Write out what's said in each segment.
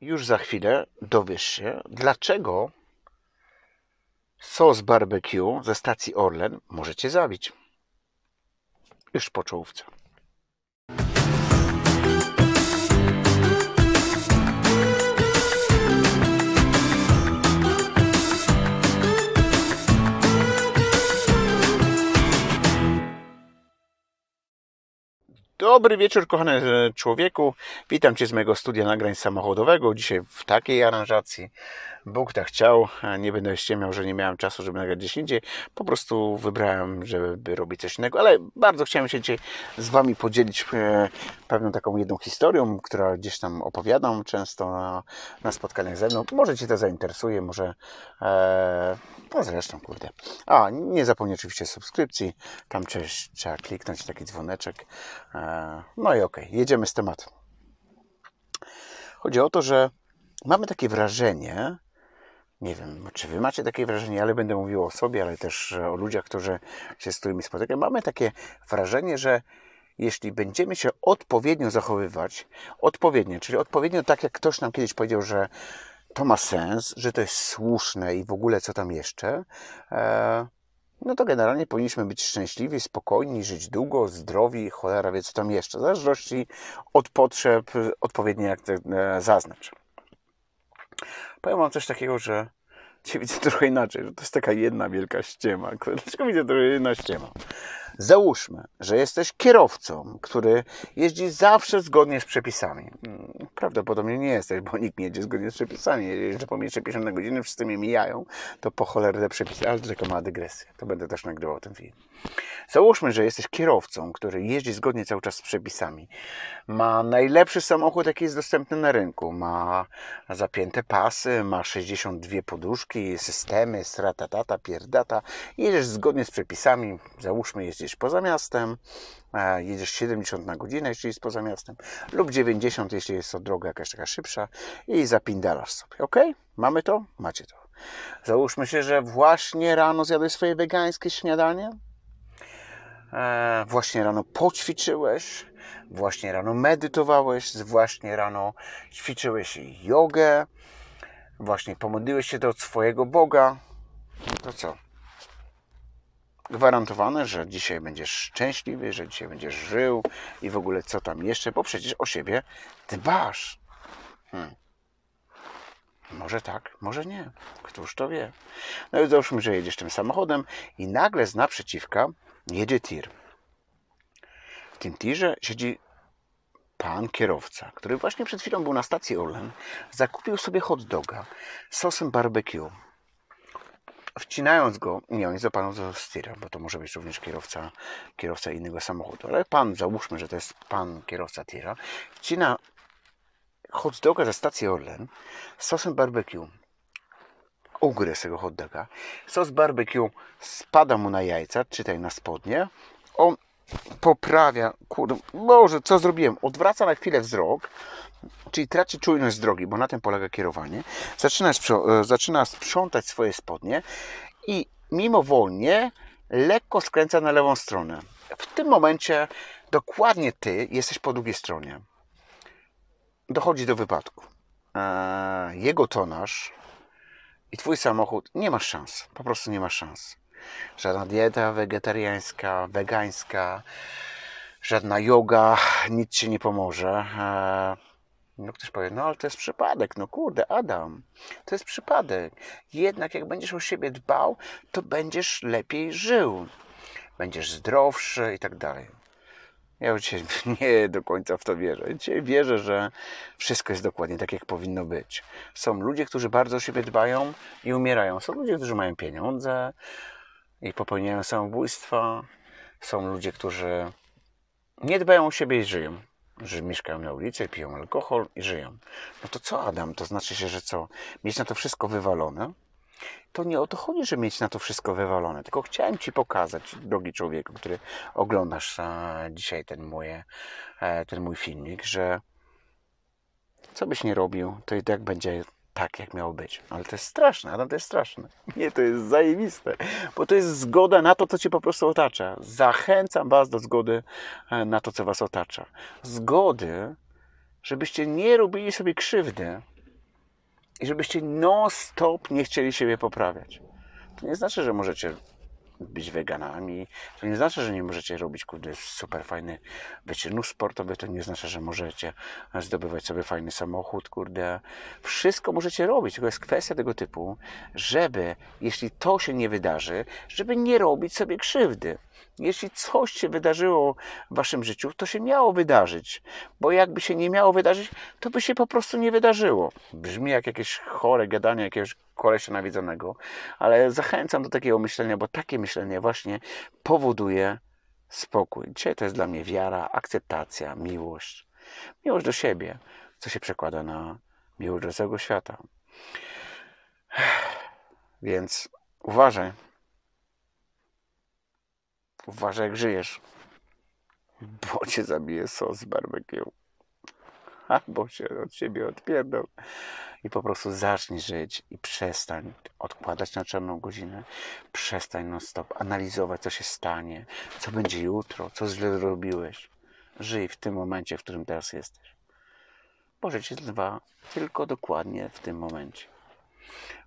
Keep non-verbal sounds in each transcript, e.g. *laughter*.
już za chwilę dowiesz się, dlaczego sos barbecue ze stacji Orlen możecie zabić. Już po czołówce. Dobry wieczór, kochany e, człowieku. Witam Cię z mojego studia nagrań samochodowego. Dzisiaj w takiej aranżacji. Bóg tak chciał. Nie będę miał, że nie miałem czasu, żeby nagrać gdzieś indziej. Po prostu wybrałem, żeby robić coś innego. Ale bardzo chciałem się dzisiaj z Wami podzielić e, pewną taką jedną historią, która gdzieś tam opowiadam często na, na spotkaniach ze mną. Może Cię to zainteresuje, może, e, to zresztą, kurde. A, nie zapomnij oczywiście subskrypcji. Tam też trzeba kliknąć taki dzwoneczek. E, no i okej, okay, jedziemy z tematu. Chodzi o to, że mamy takie wrażenie, nie wiem, czy wy macie takie wrażenie, ale będę mówił o sobie, ale też e, o ludziach, którzy się z którymi spotykam. Mamy takie wrażenie, że jeśli będziemy się odpowiednio zachowywać, odpowiednio, czyli odpowiednio tak, jak ktoś nam kiedyś powiedział, że to ma sens, że to jest słuszne i w ogóle co tam jeszcze, e, no to generalnie powinniśmy być szczęśliwi, spokojni, żyć długo, zdrowi, cholera wie co tam jeszcze, w zależności od potrzeb odpowiednio jak to e, zaznacz. Powiem Wam coś takiego, że Cię *laughs* widzę trochę inaczej, że to jest taka jedna wielka ściema. Dlaczego widzę trochę jedna ściema? Załóżmy, że jesteś kierowcą, który jeździ zawsze zgodnie z przepisami. Mm, Prawdopodobnie nie jesteś, bo nikt nie jedzie zgodnie z przepisami. Jeżeli po mieście 50 na godzinę, wszyscy mnie mijają, to po cholerę te przepisy. Ale to taka mała dygresja. To będę też nagrywał ten film. Załóżmy, że jesteś kierowcą, który jeździ zgodnie cały czas z przepisami. Ma najlepszy samochód, jaki jest dostępny na rynku. Ma zapięte pasy, ma 62 poduszki, systemy, strata, tata, pierdata. Jedziesz zgodnie z przepisami. Załóżmy, jeździ poza miastem, e, jedziesz 70 na godzinę, jeśli jest poza miastem, lub 90, jeśli jest to droga jakaś taka szybsza i zapindalasz sobie, ok? Mamy to? Macie to. Załóżmy się, że właśnie rano zjadłeś swoje wegańskie śniadanie, e, właśnie rano poćwiczyłeś, właśnie rano medytowałeś, właśnie rano ćwiczyłeś jogę, właśnie pomodliłeś się do swojego Boga, no to co? gwarantowane, że dzisiaj będziesz szczęśliwy, że dzisiaj będziesz żył i w ogóle co tam jeszcze, bo przecież o siebie dbasz. Hmm. Może tak, może nie. Któż to wie? No i załóżmy, że jedziesz tym samochodem i nagle z naprzeciwka jedzie tir. W tym tirze siedzi pan kierowca, który właśnie przed chwilą był na stacji Orlen, zakupił sobie hot doga sosem barbecue wcinając go, nie, on jest do panu do bo to może być również kierowca, kierowca innego samochodu, ale pan, załóżmy, że to jest pan kierowca tira, wcina hot doga ze stacji Orlen z sosem barbecue. Ugryz tego hot doga. Sos barbecue spada mu na jajca, czytaj na spodnie. On poprawia, kurde, może co zrobiłem? Odwraca na chwilę wzrok, czyli traci czujność z drogi, bo na tym polega kierowanie. Zaczyna, sprzątać, e, zaczyna sprzątać swoje spodnie i mimowolnie lekko skręca na lewą stronę. W tym momencie dokładnie ty jesteś po drugiej stronie. Dochodzi do wypadku. E, jego tonaż i twój samochód nie masz szans. Po prostu nie masz szans. Żadna dieta wegetariańska, wegańska, żadna yoga, nic ci nie pomoże. E, no ktoś powie, no ale to jest przypadek, no kurde, Adam, to jest przypadek. Jednak jak będziesz o siebie dbał, to będziesz lepiej żył, będziesz zdrowszy i tak dalej. Ja już *laughs* nie do końca w to wierzę. Dzisiaj wierzę, że wszystko jest dokładnie tak, jak powinno być. Są ludzie, którzy bardzo o siebie dbają i umierają. Są ludzie, którzy mają pieniądze, i popełniają samobójstwa. Są ludzie, którzy nie dbają o siebie i żyją. Że mieszkają na ulicy, piją alkohol i żyją. No to co, Adam? To znaczy się, że co? Mieć na to wszystko wywalone? To nie o to chodzi, że mieć na to wszystko wywalone, tylko chciałem Ci pokazać, drogi człowieku, który oglądasz dzisiaj ten, moje, e, ten mój filmik, że co byś nie robił, to i tak będzie tak, jak miało być. Ale to jest straszne, Adam, to jest straszne. *laughs* Nie, to jest zajebiste, bo to jest zgoda na to, co cię po prostu otacza. Zachęcam was do zgody e, na to, co was otacza. Zgody, żebyście nie robili sobie krzywdy i żebyście non-stop nie chcieli siebie poprawiać. To nie znaczy, że możecie być weganami. To nie znaczy, że nie możecie robić kurde super fajnych wyczynów sportowy, to nie znaczy, że możecie zdobywać sobie fajny samochód, kurde. Wszystko możecie robić, tylko jest kwestia tego typu, żeby, jeśli to się nie wydarzy, żeby nie robić sobie krzywdy. Jeśli coś się wydarzyło w waszym życiu, to się miało wydarzyć, bo jakby się nie miało wydarzyć, to by się po prostu nie wydarzyło. Brzmi jak jakieś chore gadanie jakiegoś kolesia nawiedzonego, ale zachęcam do takiego myślenia, bo takie myślenie właśnie powoduje spokój. Dzisiaj to jest dla mnie wiara, akceptacja, miłość. Miłość do siebie, co się przekłada na miłość do całego świata. Więc uważaj, Uważaj jak żyjesz. Bo cię zabije sos barbecue. bo się od siebie odpierdol. I po prostu zacznij żyć i przestań odkładać na czarną godzinę. Przestań non stop analizować, co się stanie, co będzie jutro, co źle zrobiłeś. Żyj w tym momencie, w którym teraz jesteś. Bo życie dwa, tylko dokładnie w tym momencie.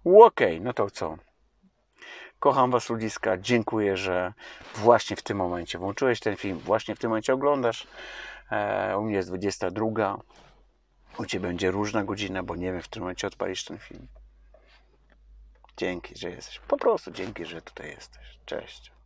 Okej, okay, no to co? Kocham Was, ludziska. Dziękuję, że właśnie w tym momencie włączyłeś ten film, właśnie w tym momencie oglądasz. E, u mnie jest 22. U Ciebie będzie różna godzina, bo nie wiem, w którym momencie odpalisz ten film. Dzięki, że jesteś. Po prostu dzięki, że tutaj jesteś. Cześć.